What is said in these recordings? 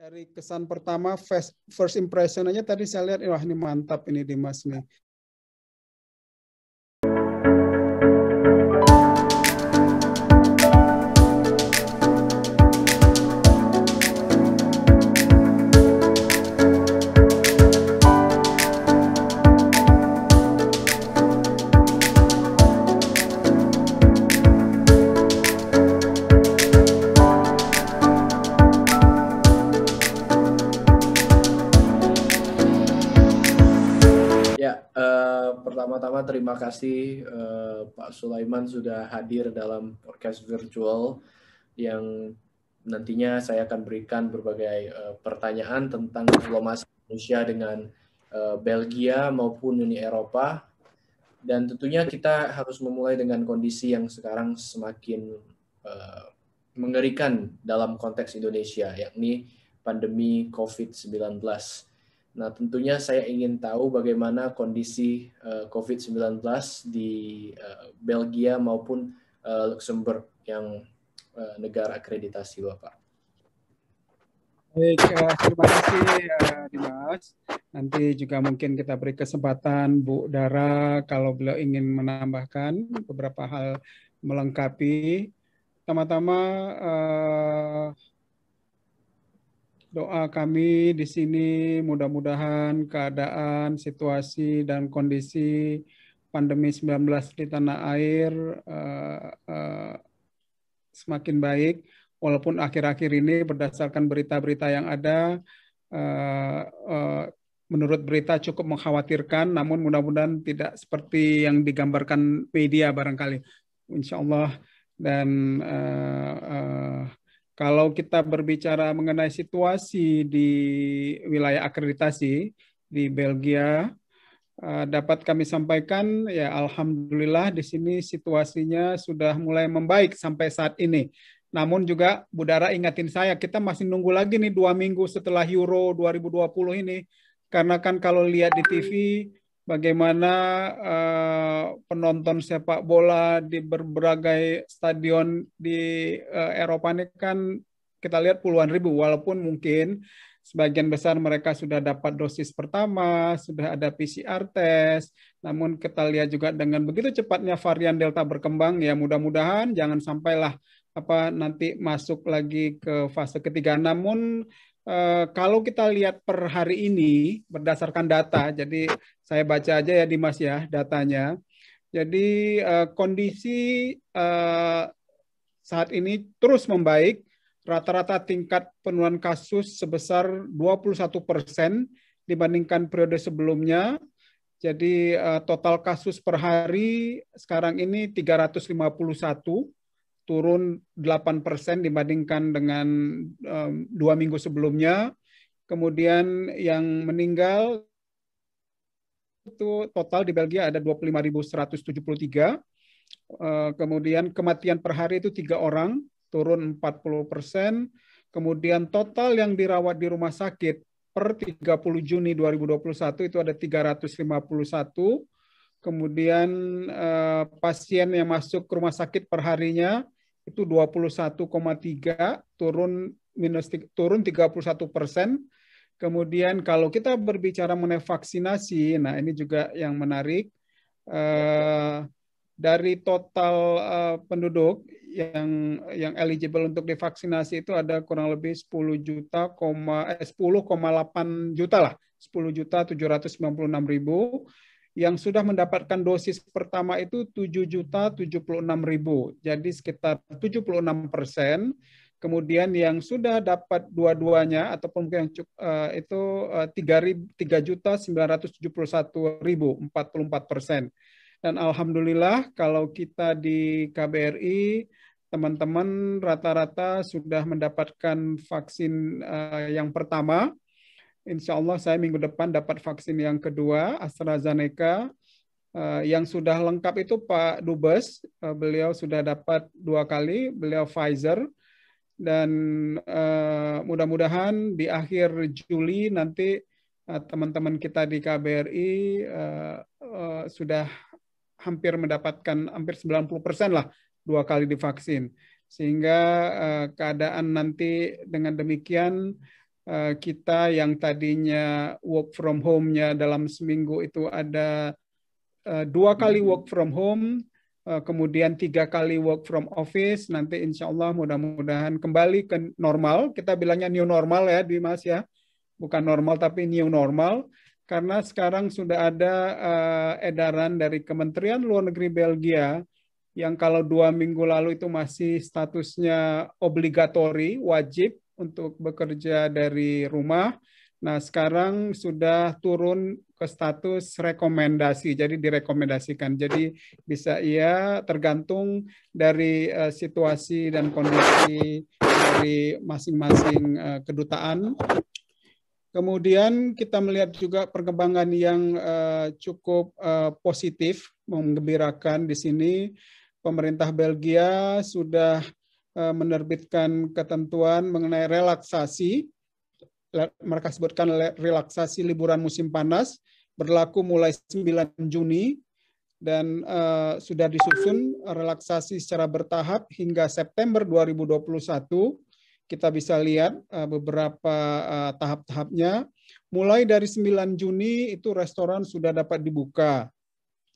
Dari kesan pertama, first, impression aja tadi saya lihat, wah ini mantap ini Dimas nih. terima kasih uh, Pak Sulaiman sudah hadir dalam podcast virtual yang nantinya saya akan berikan berbagai uh, pertanyaan tentang diplomasi Indonesia dengan uh, Belgia maupun Uni Eropa. Dan tentunya kita harus memulai dengan kondisi yang sekarang semakin uh, mengerikan dalam konteks Indonesia, yakni pandemi COVID-19 Nah, tentunya saya ingin tahu bagaimana kondisi uh, eh, COVID-19 di uh, Belgia maupun uh, Luxembourg yang uh, negara akreditasi Bapak. Baik, terima kasih Dimas. Nanti juga mungkin kita beri kesempatan Bu Dara kalau beliau ingin menambahkan beberapa hal melengkapi. Pertama-tama uh, doa kami di sini mudah-mudahan keadaan, situasi, dan kondisi pandemi 19 di tanah air uh, uh, semakin baik. Walaupun akhir-akhir ini berdasarkan berita-berita yang ada, uh, uh, menurut berita cukup mengkhawatirkan, namun mudah-mudahan tidak seperti yang digambarkan media barangkali. Insya Allah dan uh, uh, kalau kita berbicara mengenai situasi di wilayah akreditasi di Belgia, eh, dapat kami sampaikan ya alhamdulillah di sini situasinya sudah mulai membaik sampai saat ini. Namun juga Budara ingatin saya kita masih nunggu lagi nih dua minggu setelah Euro 2020 ini karena kan kalau lihat di TV bagaimana uh, penonton sepak bola di berbagai stadion di uh, Eropa ini kan kita lihat puluhan ribu walaupun mungkin sebagian besar mereka sudah dapat dosis pertama, sudah ada PCR test. Namun kita lihat juga dengan begitu cepatnya varian Delta berkembang ya mudah-mudahan jangan sampailah apa nanti masuk lagi ke fase ketiga. Namun Eh, kalau kita lihat per hari ini berdasarkan data, jadi saya baca aja ya Dimas ya datanya. Jadi eh, kondisi eh, saat ini terus membaik. Rata-rata tingkat penurunan kasus sebesar 21 persen dibandingkan periode sebelumnya. Jadi total kasus per hari sekarang ini 351 turun 8% dibandingkan dengan um, dua minggu sebelumnya. Kemudian yang meninggal itu total di Belgia ada 25.173. Uh, eh, kemudian kematian per hari itu tiga orang, turun 40 persen. Kemudian total yang dirawat di rumah sakit per 30 Juni 2021 itu ada 351. Kemudian uh, pasien yang masuk ke rumah sakit perharinya itu 21,3 turun minus turun 31 persen. Kemudian kalau kita berbicara mengenai vaksinasi, nah ini juga yang menarik. Eh, dari total eh, penduduk yang yang eligible untuk divaksinasi itu ada kurang lebih 10 juta, eh, 10,8 juta lah, 10 juta 796 ribu yang sudah mendapatkan dosis pertama itu 7.076.000. Jadi sekitar 76 persen. Kemudian yang sudah dapat dua-duanya ataupun mungkin yang cukup, uh, itu puluh empat persen. Dan alhamdulillah kalau kita di KBRI teman-teman rata-rata sudah mendapatkan vaksin eh, yang pertama insya Allah saya minggu depan dapat vaksin yang kedua AstraZeneca eh, yang sudah lengkap itu Pak Dubes eh, beliau sudah dapat dua kali beliau Pfizer dan eh, mudah-mudahan di akhir Juli nanti teman-teman kita di KBRI sudah hampir mendapatkan hampir 90% lah dua kali divaksin. Sehingga keadaan nanti dengan demikian Eh, kita yang tadinya work from home-nya dalam seminggu itu ada eh, dua kali work from home, eh, kemudian tiga kali work from office, nanti insya Allah mudah-mudahan kembali ke normal. Kita bilangnya new normal ya, Dimas ya. Bukan normal tapi new normal. Karena sekarang sudah ada edaran dari Kementerian Luar Negeri Belgia yang kalau dua minggu lalu itu masih statusnya obligatori, wajib, untuk bekerja dari rumah. Nah, sekarang sudah turun ke status rekomendasi, jadi direkomendasikan. Jadi bisa iya tergantung dari uh, situasi dan kondisi dari masing-masing uh, kedutaan. Kemudian kita melihat juga perkembangan yang uh, cukup uh, positif, menggembirakan di sini. Pemerintah Belgia sudah Eh, menerbitkan ketentuan mengenai relaksasi mereka sebutkan relaksasi liburan musim panas berlaku mulai 9 Juni dan uh, sudah disusun relaksasi secara bertahap hingga September 2021. Kita bisa lihat uh, beberapa uh, tahap-tahapnya. Mulai dari 9 Juni itu restoran sudah dapat dibuka.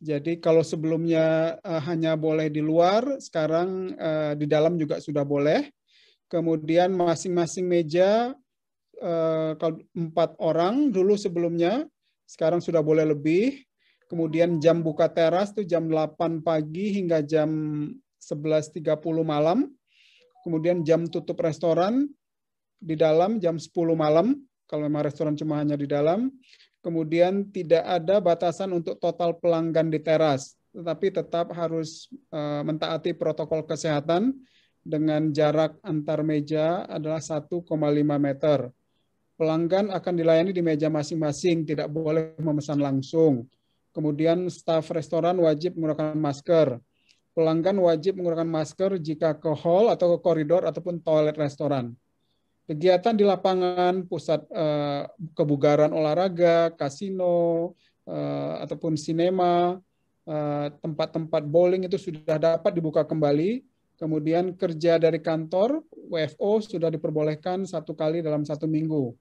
Jadi kalau sebelumnya uh, hanya boleh di luar, sekarang uh, di dalam juga sudah boleh. Kemudian masing-masing meja eh, kalau empat orang dulu sebelumnya, sekarang sudah boleh lebih. Kemudian jam buka teras itu jam 8 pagi hingga jam 11.30 malam. Kemudian jam tutup restoran di dalam jam 10 malam, kalau memang restoran cuma hanya di dalam kemudian tidak ada batasan untuk total pelanggan di teras, tetapi tetap harus eh, mentaati protokol kesehatan dengan jarak antar meja adalah 1,5 meter. Pelanggan akan dilayani di meja masing-masing, tidak boleh memesan langsung. Kemudian staf restoran wajib menggunakan masker. Pelanggan wajib menggunakan masker jika ke hall atau ke koridor ataupun toilet restoran kegiatan di lapangan, pusat uh, kebugaran olahraga, kasino, uh, ataupun sinema, eh, tempat-tempat uh, bowling itu sudah dapat dibuka kembali. Kemudian kerja dari kantor, WFO sudah diperbolehkan satu kali dalam satu minggu.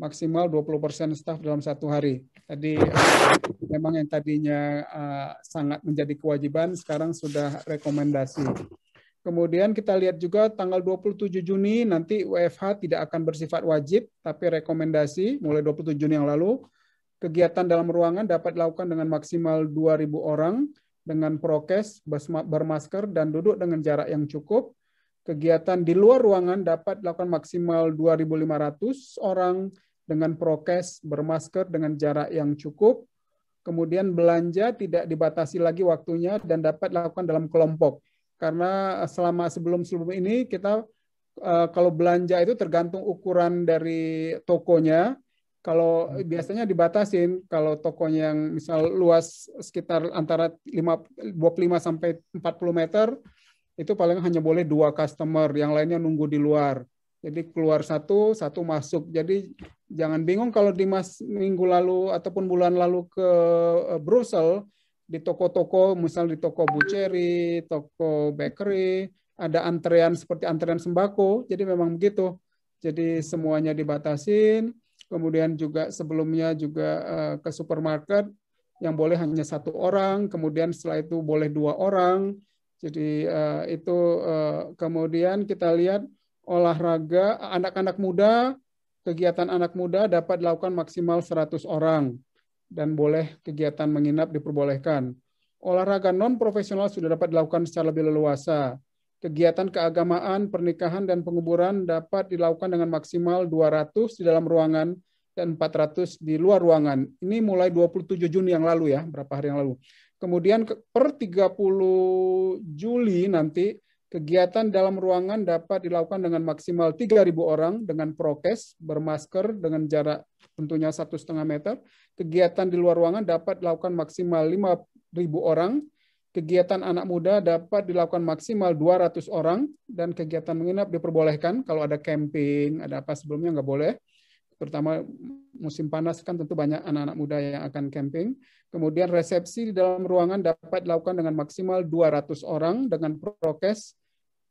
Maksimal 20% staff dalam satu hari. Jadi memang yang tadinya sangat menjadi kewajiban, sekarang sudah rekomendasi. Kemudian kita lihat juga tanggal 27 Juni nanti WFH tidak akan bersifat wajib, tapi rekomendasi mulai 27 Juni yang lalu. Kegiatan dalam ruangan dapat dilakukan dengan maksimal 2.000 orang dengan prokes, bermasker, dan duduk dengan jarak yang cukup. Kegiatan di luar ruangan dapat dilakukan maksimal 2.500 orang dengan prokes, bermasker, dengan jarak yang cukup. Kemudian belanja tidak dibatasi lagi waktunya dan dapat dilakukan dalam kelompok karena eh, selama sebelum sebelum ini kita uh, kalau belanja itu tergantung ukuran dari tokonya. Kalau hmm. biasanya dibatasin kalau tokonya yang misal luas sekitar antara 5, 25 sampai 40 meter itu paling hanya boleh dua customer, yang lainnya nunggu di luar. Jadi keluar satu, satu masuk. Jadi jangan bingung kalau di mas minggu lalu ataupun bulan lalu ke eh, Brussel, di toko-toko, misal di toko buceri, toko bakery, ada antrean seperti antrean sembako. Jadi memang begitu. Jadi semuanya dibatasin. Kemudian juga sebelumnya juga eh, ke supermarket yang boleh hanya satu orang. Kemudian setelah itu boleh dua orang. Jadi eh, itu eh, kemudian kita lihat olahraga anak-anak muda, kegiatan anak muda dapat dilakukan maksimal 100 orang dan boleh kegiatan menginap diperbolehkan. Olahraga non-profesional sudah dapat dilakukan secara lebih leluasa. Kegiatan keagamaan, pernikahan, dan penguburan dapat dilakukan dengan maksimal 200 di dalam ruangan dan 400 di luar ruangan. Ini mulai 27 Juni yang lalu ya, berapa hari yang lalu. Kemudian per 30 Juli nanti Kegiatan dalam ruangan dapat dilakukan dengan maksimal 3.000 orang dengan prokes, bermasker dengan jarak tentunya satu setengah meter. Kegiatan di luar ruangan dapat dilakukan maksimal 5.000 orang. Kegiatan anak muda dapat dilakukan maksimal 200 orang dan kegiatan menginap diperbolehkan kalau ada camping, ada apa sebelumnya nggak boleh terutama musim panas kan tentu banyak anak-anak muda yang akan camping. Kemudian resepsi di dalam ruangan dapat dilakukan dengan maksimal 200 orang dengan prokes.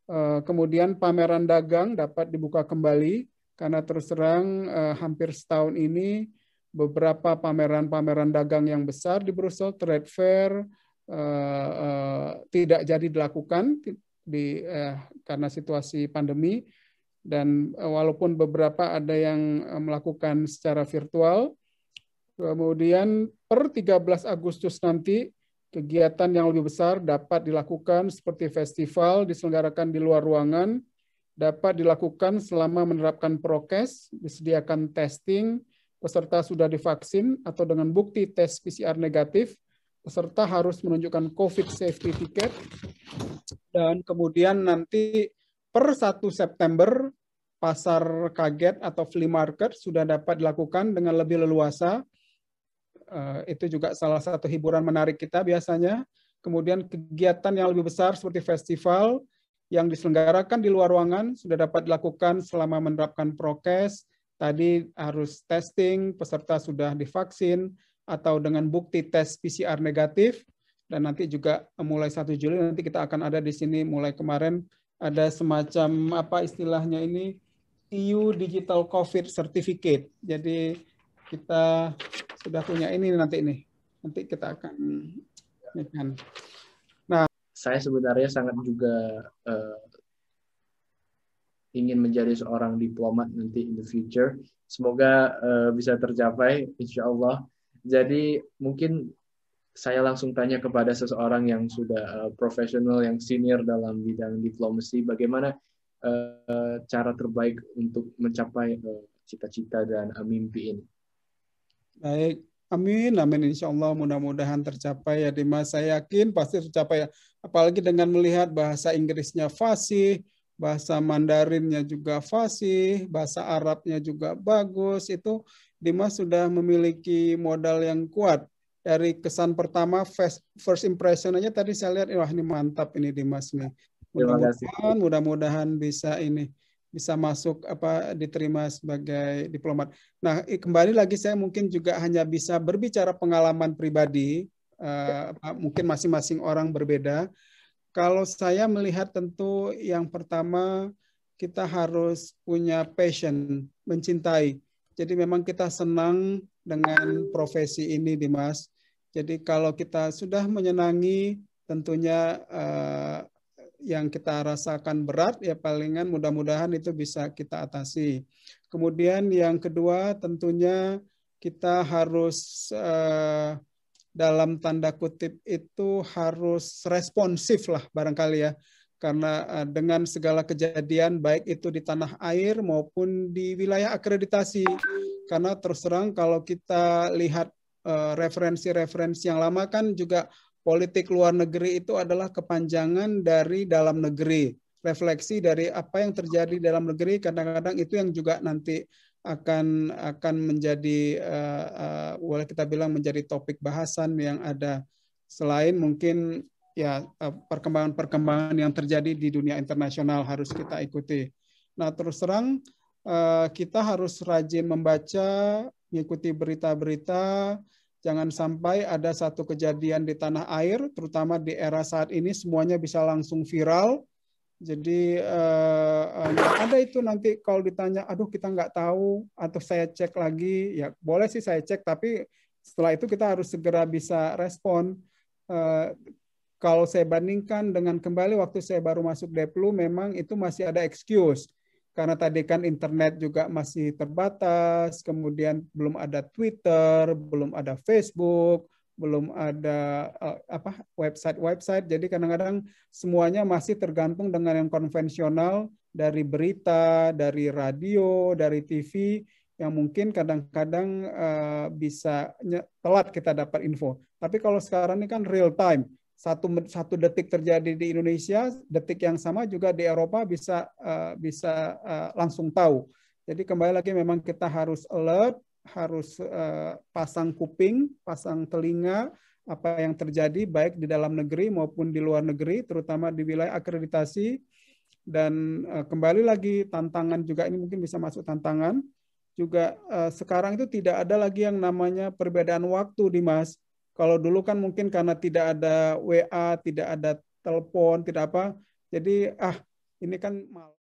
Eh, kemudian pameran dagang dapat dibuka kembali karena terus terang eh, hampir setahun ini beberapa pameran-pameran dagang yang besar di Brussel, trade fair, eh, tidak jadi dilakukan di karena situasi pandemi dan eh, walaupun beberapa ada yang eh, melakukan secara virtual, kemudian per 13 Agustus nanti kegiatan yang lebih besar dapat dilakukan seperti festival diselenggarakan di luar ruangan, dapat dilakukan selama menerapkan prokes, disediakan testing, peserta sudah divaksin atau dengan bukti tes PCR negatif, peserta harus menunjukkan COVID safety ticket dan kemudian nanti per 1 September pasar kaget atau flea market sudah dapat dilakukan dengan lebih leluasa. Eh, itu juga salah satu hiburan menarik kita biasanya. Kemudian kegiatan yang lebih besar seperti festival yang diselenggarakan di luar ruangan sudah dapat dilakukan selama menerapkan prokes. Tadi harus testing, peserta sudah divaksin, atau dengan bukti tes PCR negatif. Dan nanti juga mulai 1 Juli nanti kita akan ada di sini mulai kemarin ada semacam apa istilahnya ini EU Digital COVID Certificate. Jadi kita sudah punya ini nanti nih. Nanti kita akan ini Nah, saya sebenarnya sangat juga uh, ingin menjadi seorang diplomat nanti in the future. Semoga uh, bisa tercapai, insya Allah. Jadi mungkin saya langsung tanya kepada seseorang yang sudah uh, profesional, yang senior dalam bidang diplomasi, bagaimana Eh, cara terbaik untuk mencapai eh, cita-cita dan mimpi ini. Baik, Amin, amin. Insya Allah mudah-mudahan tercapai ya Dimas. Saya yakin pasti tercapai ya. Apalagi dengan melihat bahasa Inggrisnya fasih, bahasa Mandarinnya juga fasih, bahasa Arabnya juga bagus. Itu Dimas sudah memiliki modal yang kuat. Dari kesan pertama, first, first impression aja tadi saya lihat, wah ini mantap ini Dimas nih mudah-mudahan mudah-mudahan bisa ini bisa masuk apa diterima sebagai diplomat. Nah kembali lagi saya mungkin juga hanya bisa berbicara pengalaman pribadi. Uh, mungkin masing-masing orang berbeda. Kalau saya melihat tentu yang pertama kita harus punya passion, mencintai. Jadi memang kita senang dengan profesi ini, Dimas. Jadi kalau kita sudah menyenangi, tentunya eh, yang kita rasakan berat ya palingan mudah-mudahan itu bisa kita atasi. Kemudian yang kedua tentunya kita harus eh, dalam tanda kutip itu harus responsif lah barangkali ya karena eh, dengan segala kejadian baik itu di tanah air maupun di wilayah akreditasi karena terus terang kalau kita lihat eh, referensi-referensi yang lama kan juga politik luar negeri itu adalah kepanjangan dari dalam negeri, refleksi dari apa yang terjadi dalam negeri. Kadang-kadang itu yang juga nanti akan akan menjadi uh, uh, boleh kita bilang menjadi topik bahasan yang ada selain mungkin ya eh, perkembangan-perkembangan yang terjadi di dunia internasional harus kita ikuti. Nah terus terang uh, kita harus rajin membaca, mengikuti berita-berita, Jangan sampai ada satu kejadian di tanah air, terutama di era saat ini semuanya bisa langsung viral. Jadi eh, eh ada itu nanti kalau ditanya, aduh kita nggak tahu atau saya cek lagi, ya boleh sih saya cek, tapi setelah itu kita harus segera bisa respon. Eh, kalau saya bandingkan dengan kembali waktu saya baru masuk Deplu, memang itu masih ada excuse karena tadi kan internet juga masih terbatas, kemudian belum ada Twitter, belum ada Facebook, belum ada uh, apa website-website. Jadi kadang-kadang semuanya masih tergantung dengan yang konvensional dari berita, dari radio, dari TV yang mungkin kadang-kadang uh, bisa telat kita dapat info. Tapi kalau sekarang ini kan real time satu satu detik terjadi di Indonesia, detik yang sama juga di Eropa bisa uh, bisa uh, langsung tahu. Jadi kembali lagi memang kita harus alert, harus uh, pasang kuping, pasang telinga apa yang terjadi baik di dalam negeri maupun di luar negeri, terutama di wilayah akreditasi. Dan uh, kembali lagi tantangan juga ini mungkin bisa masuk tantangan juga uh, sekarang itu tidak ada lagi yang namanya perbedaan waktu, di Dimas kalau dulu kan mungkin karena tidak ada WA, tidak ada telepon, tidak apa, jadi ah ini kan mal.